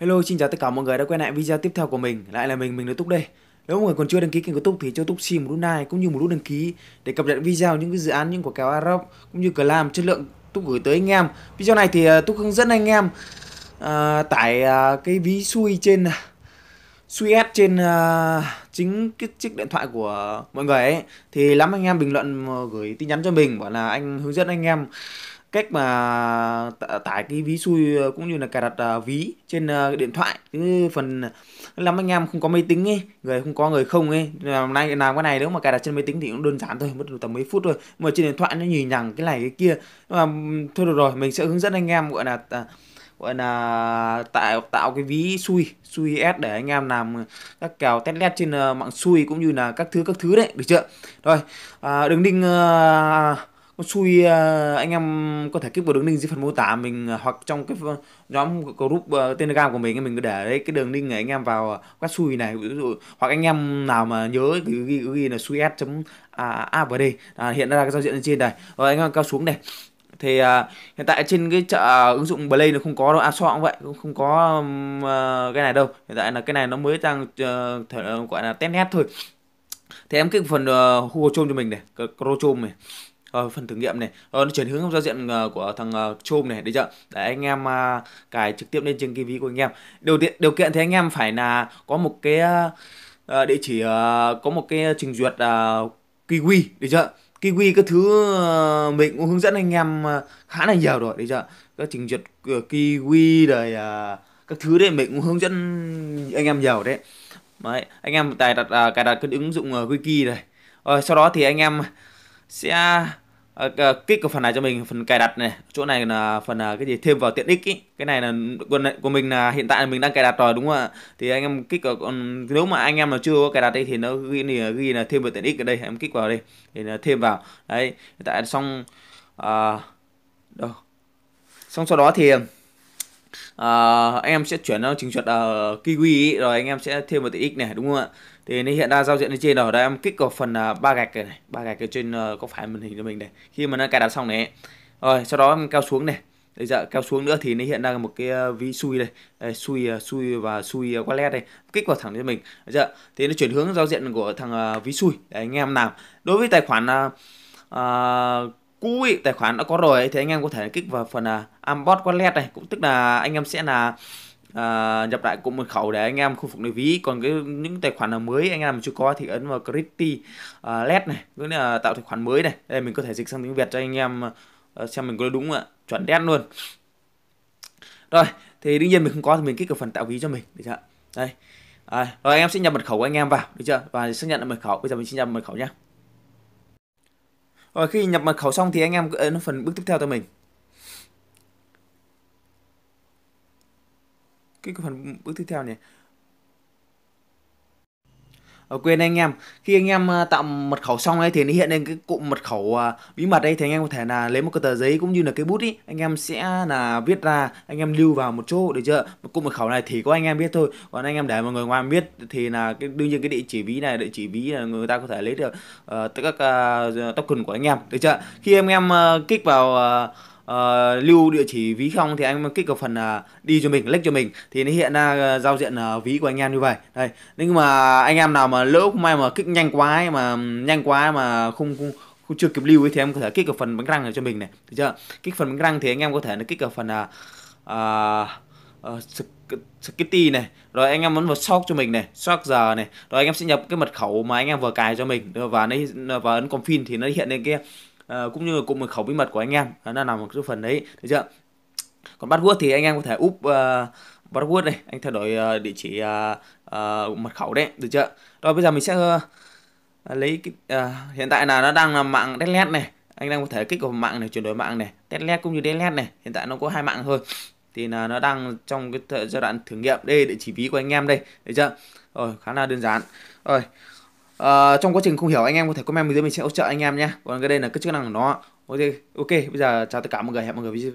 Hello, xin chào tất cả mọi người đã quay lại video tiếp theo của mình. Lại là mình, mình là Túc đây. Nếu mọi người còn chưa đăng ký kênh của Túc thì cho Túc xin một nút like cũng như một nút đăng ký để cập nhật video những cái dự án những quảng cáo Arab cũng như làm chất lượng Túc gửi tới anh em. Video này thì à, Túc hướng dẫn anh em uh, tải uh, cái ví xui trên suy ép trên uh, chính cái chiếc điện thoại của mọi người ấy thì lắm anh em bình luận gửi tin nhắn cho mình bảo là anh hướng dẫn anh em cách mà tải cái ví xui ờ, cũng như là cài đặt ờ, ví trên ờ, điện thoại chứ phần làm anh em không có máy tính ấy người không có người không ấy làm nay làm cái này nếu mà cài đặt trên máy tính thì cũng đơn giản thôi mất tầm mấy phút thôi mà trên điện thoại nó nhìn nhằng cái này cái kia mà thôi được rồi mình sẽ hướng dẫn anh em gọi là gọi là tạo tạo cái ví xui xui s để anh em làm các kèo test led trên mạng xui cũng như là các thứ các thứ đấy được chưa rồi à, đường đinh à, con xui à, anh em có thể kích vào đường link dưới phần mô tả mình à, hoặc trong cái nhóm group à, Telegram của mình mình cứ để đấy cái đường link này anh em vào quét xui này ví dụ hoặc anh em nào mà nhớ thì ghi, ghi là xui s chấm a avd à, hiện ra cái giao diện trên, trên này rồi anh em cao xuống này thì à, hiện tại trên cái chợ ứng dụng Play nó không có đâu, Aso à, cũng vậy, cũng không có um, cái này đâu. Hiện tại là cái này nó mới đang uh, ờ, thể, gọi là test net thôi. Thì em kích phần ờ, uh, Google Chrome cho mình này, Chrome này uh, phần thử nghiệm này ờ, nó chuyển hướng giao diện ờ, của thằng uh, này đấy chưa để anh em cài trực tiếp lên trên cái ví của anh em điều kiện điều kiện thì anh em phải là có một cái địa chỉ có một cái trình duyệt uh, Kiwi được chưa Kiwi cái thứ mình cũng hướng dẫn anh em khá là nhiều rồi đấy chưa các trình duyệt uh, Kiwi rồi các thứ đấy mình cũng hướng dẫn anh em nhiều đấy đấy anh em cài đặt cài đặt cái ứng dụng wiki này rồi sau đó thì anh em sẽ Ờ, ờ, kích của phần này cho mình phần cài đặt này chỗ này là phần ờ, cái gì thêm vào tiện ích ý. cái này là của, của mình là hiện tại là mình đang cài đặt rồi đúng không ạ thì anh em kích vào còn nếu mà anh em nào chưa có cài đặt đây thì nó ghi là ghi là thêm vào tiện ích ở đây em kích vào đây thì là thêm vào đấy hiện tại xong à, đâu xong sau đó thì à, anh em sẽ chuyển nó trình chuẩn uh, kiwi ý, rồi anh em sẽ thêm vào tiện ích này đúng không ạ thì nó hiện ra giao diện lên trên rồi đây em kích vào phần à, ba gạch này ba gạch ở trên ờ, có phải màn hình cho mình đây khi mà nó cài đặt xong này rồi sau đó em kéo xuống này bây giờ kéo xuống nữa thì nó hiện ra một cái ờ, ví xui đây Đây, xui ờ, xui và xui qua led đây kích vào thẳng cho mình bây giờ thì nó chuyển hướng giao diện của thằng ví xui để anh em làm đối với tài khoản uh, cũ ý, tài khoản đã có rồi ấy, thì anh em có thể kích vào phần uh, ambot qua led này cũng tức là anh em sẽ là à, nhập lại cùng mật khẩu để anh em khôi phục được ví còn cái những tài khoản nào mới anh em chưa có thì ấn vào Crypti à, led này cứ là tạo tài khoản mới này đây mình có thể dịch sang tiếng Việt cho anh em à, xem mình có đúng không ạ chuẩn đét luôn rồi thì đương nhiên mình không có thì mình kích vào phần tạo ví cho mình được chưa đây à, rồi anh em sẽ nhập mật khẩu của anh em vào được chưa và xác nhận là mật khẩu bây giờ mình sẽ nhập mật khẩu nhé rồi khi nhập mật khẩu xong thì anh em cứ ấn phần bước tiếp theo cho mình cái phần bước tiếp theo này ở ờ, quên anh em khi anh em ờ, tạo mật khẩu xong ấy thì nó hiện lên cái cụm mật khẩu ờ, bí mật đây thì anh em có thể là lấy một cái tờ giấy cũng như là cái bút ý anh em sẽ là viết ra anh em lưu vào một chỗ được chưa một cụm mật khẩu này thì có anh em biết thôi còn anh em để mọi người ngoài biết thì là cái đương nhiên cái địa chỉ ví này địa chỉ ví là người ta có thể lấy được uh, tất các uh, token của anh em được chưa khi anh em uh, kích vào uh, uh, lưu địa chỉ ví không thì anh kích vào phần uh, đi cho mình click cho mình thì nó hiện ra uh, giao diện uh, ví của anh em như vậy đây nhưng mà anh em nào mà lỡ hôm mai mà kích nhanh quá ấy, mà nhanh quá mà không, không không chưa kịp lưu ấy thì em có thể kích vào phần bánh răng này cho mình này được chưa kích phần bánh răng thì anh em có thể là kích vào phần uh, uh, Skitty này Rồi anh em muốn vào sort cho mình này Sort giờ này Rồi anh em sẽ nhập cái mật khẩu mà anh em vừa cài cho mình Và, nó, và ấn confirm thì nó hiện lên cái Ờ, cũng như là cụm mật khẩu bí mật của anh em uh, nó nằm một số phần đấy được chưa còn password thì anh em có thể úp uh, ờ, password này anh thay đổi uh, địa chỉ uh, uh, mật khẩu đấy được chưa rồi bây giờ mình sẽ uh, lấy cái, uh, hiện tại là nó đang là mạng deadlet này anh đang có thể kích vào mạng này chuyển đổi mạng này deadlet cũng như deadlet này hiện tại nó có hai mạng thôi thì là nó đang trong cái giai đoạn thử nghiệm đây địa chỉ ví của anh em đây được chưa rồi khá là đơn giản rồi Ờ, trong quá trình không hiểu anh em có thể comment bên dưới mình sẽ hỗ trợ anh em nhé còn cái đây là cái chức năng của nó ok ok bây giờ chào tất cả mọi người hẹn mọi người video